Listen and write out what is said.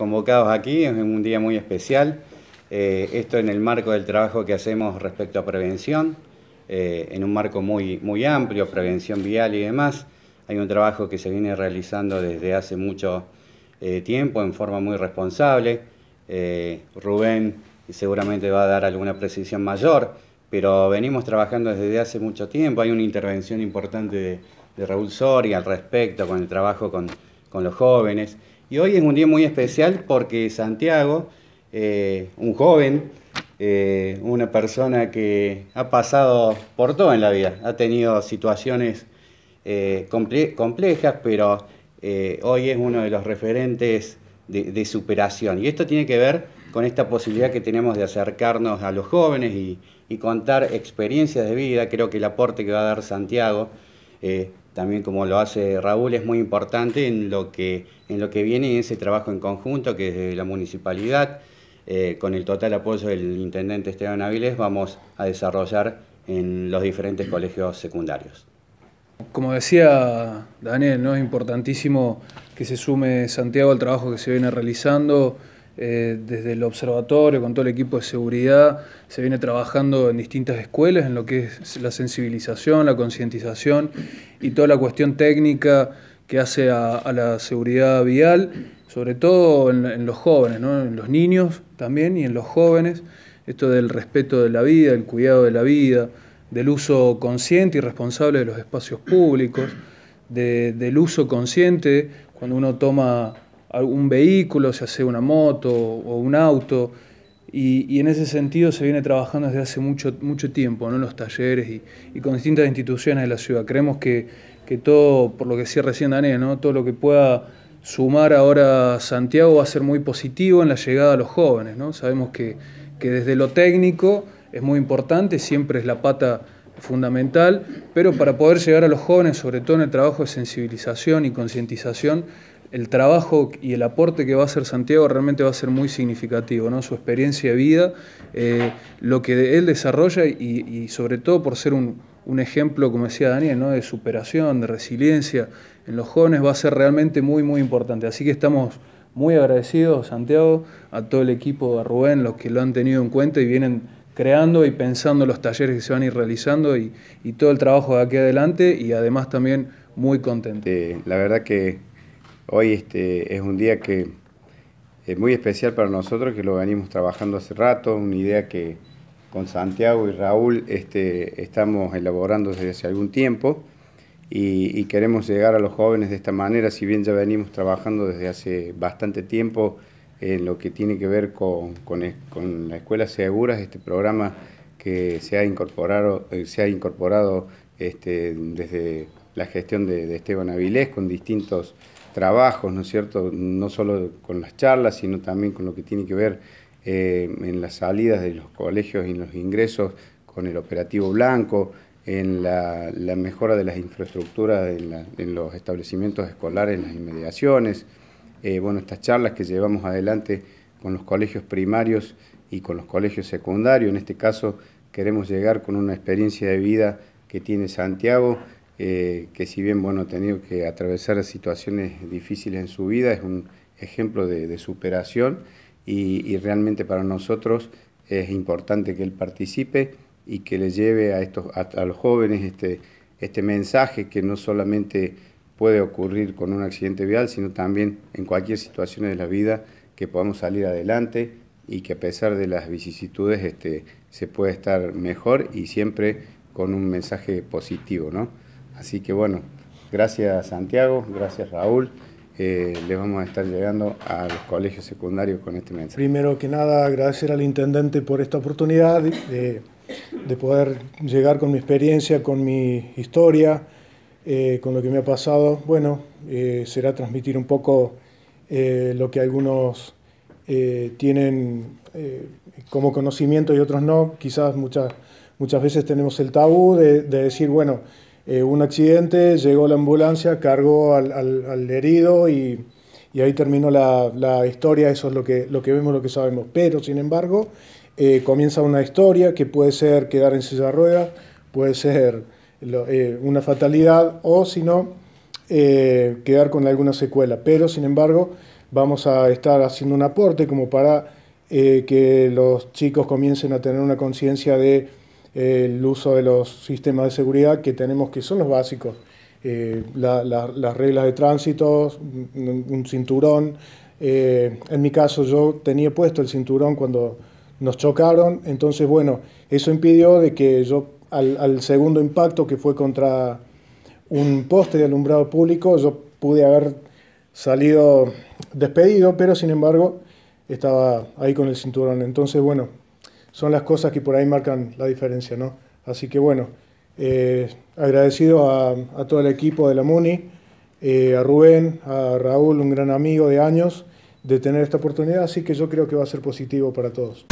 convocados aquí, es un día muy especial, eh, esto en el marco del trabajo que hacemos respecto a prevención, eh, en un marco muy, muy amplio, prevención vial y demás. Hay un trabajo que se viene realizando desde hace mucho eh, tiempo en forma muy responsable. Rubén seguramente va a dar alguna precisión mayor, pero venimos trabajando desde hace mucho tiempo. Hay una intervención importante de, de Raúl Soria al respecto con el trabajo con los jóvenes. Y hoy es un día muy especial porque Santiago, eh, un joven, eh, una persona que ha pasado por todo en la vida, ha tenido situaciones eh, complejas, pero hoy es uno de los referentes de, superación. Y esto tiene que ver con esta posibilidad que tenemos de acercarnos a los jóvenes y contar experiencias de vida. Creo que el aporte que va a dar Santiago eh, también como lo hace Raúl, es muy importante en lo que, en lo que viene ese trabajo en conjunto que es de la municipalidad, eh, con el total apoyo del intendente Esteban Avilés, vamos a desarrollar en los diferentes colegios secundarios. Como decía Daniel, ¿no? es importantísimo que se sume Santiago al trabajo que se viene realizando. Eh, desde el observatorio, con todo el equipo de seguridad, se viene trabajando en distintas escuelas en lo que es la sensibilización, la concientización y toda la cuestión técnica que hace a, la seguridad vial, sobre todo en, los jóvenes, en los niños también y en los jóvenes, esto del respeto de la vida, el cuidado de la vida, del uso consciente y responsable de los espacios públicos, del uso consciente cuando uno toma un vehículo, ya sea una moto o un auto. Y, en ese sentido se viene trabajando desde hace mucho, mucho tiempo, ¿no? en los talleres y, con distintas instituciones de la ciudad. Creemos que, todo, por lo que decía recién Daniel, ¿no? todo lo que pueda sumar ahora Santiago va a ser muy positivo en la llegada a los jóvenes. ¿no? Sabemos que, que desde lo técnico es muy importante, siempre es la pata fundamental, pero para poder llegar a los jóvenes, sobre todo en el trabajo de sensibilización y concientización, el trabajo y el aporte que va a hacer Santiago realmente va a ser muy significativo, ¿no? su experiencia de vida, eh, lo que él desarrolla y, sobre todo por ser un, ejemplo, como decía Daniel, ¿no? de superación, de resiliencia en los jóvenes va a ser realmente muy, muy importante. Así que estamos muy agradecidos, Santiago, a todo el equipo, de Rubén, los que lo han tenido en cuenta y vienen creando y pensando los talleres que se van a ir realizando y, todo el trabajo de aquí adelante y además también muy contento. Eh, la verdad que Hoy este, es un día que es eh, muy especial para nosotros, que lo venimos trabajando hace rato, una idea que con Santiago y Raúl este, estamos elaborando desde hace algún tiempo y, queremos llegar a los jóvenes de esta manera, si bien ya venimos trabajando desde hace bastante tiempo en lo que tiene que ver con, la Escuela Seguras, este programa que se ha incorporado, eh, se ha incorporado este, desde la gestión de, de Esteban Avilés con distintos trabajos, ¿no es cierto? No solo con las charlas, sino también con lo que tiene que ver eh, en las salidas de los colegios y en los ingresos, con el operativo blanco, en la, mejora de las infraestructuras en, los establecimientos escolares, en las inmediaciones. Eh, bueno, estas charlas que llevamos adelante con los colegios primarios y con los colegios secundarios, en este caso queremos llegar con una experiencia de vida que tiene Santiago eh, que si bien bueno, ha tenido que atravesar situaciones difíciles en su vida, es un ejemplo de, superación y, realmente para nosotros es importante que él participe y que le lleve a, estos, a, los jóvenes este, este mensaje que no solamente puede ocurrir con un accidente vial, sino también en cualquier situación de la vida que podamos salir adelante y que a pesar de las vicisitudes este, se puede estar mejor y siempre con un mensaje positivo, ¿no? Así que bueno, gracias Santiago, gracias Raúl. Eh, les vamos a estar llegando a los colegios secundarios con este mensaje. Primero que nada, agradecer al intendente por esta oportunidad de, poder llegar con mi experiencia, con mi historia, eh, con lo que me ha pasado. Bueno, eh, será transmitir un poco eh, lo que algunos tienen como conocimiento y otros no. Quizás muchas, muchas veces tenemos el tabú de decir, bueno, eh, un accidente, llegó la ambulancia, cargó al, al, herido y, ahí terminó la, historia, eso es lo que, vemos, lo que sabemos. Pero, sin embargo, eh, comienza una historia que puede ser quedar en silla de ruedas, puede ser eh, una fatalidad o, si no, quedar con alguna secuela. Pero, sin embargo, vamos a estar haciendo un aporte como para que los chicos comiencen a tener una conciencia de el uso de los sistemas de seguridad que tenemos, que son los básicos, eh, las reglas de tránsito, un cinturón. Eh, en mi caso yo tenía puesto el cinturón cuando nos chocaron, entonces bueno, eso impidió de que yo al, al segundo impacto que fue contra un poste de alumbrado público, yo pude haber salido despedido, pero sin embargo estaba ahí con el cinturón. Entonces bueno, son las cosas que por ahí marcan la diferencia, ¿no? Así que bueno, eh, agradecido a, todo el equipo de la MUNI, eh, a Rubén, a Raúl, un gran amigo de años, de tener esta oportunidad, así que yo creo que va a ser positivo para todos.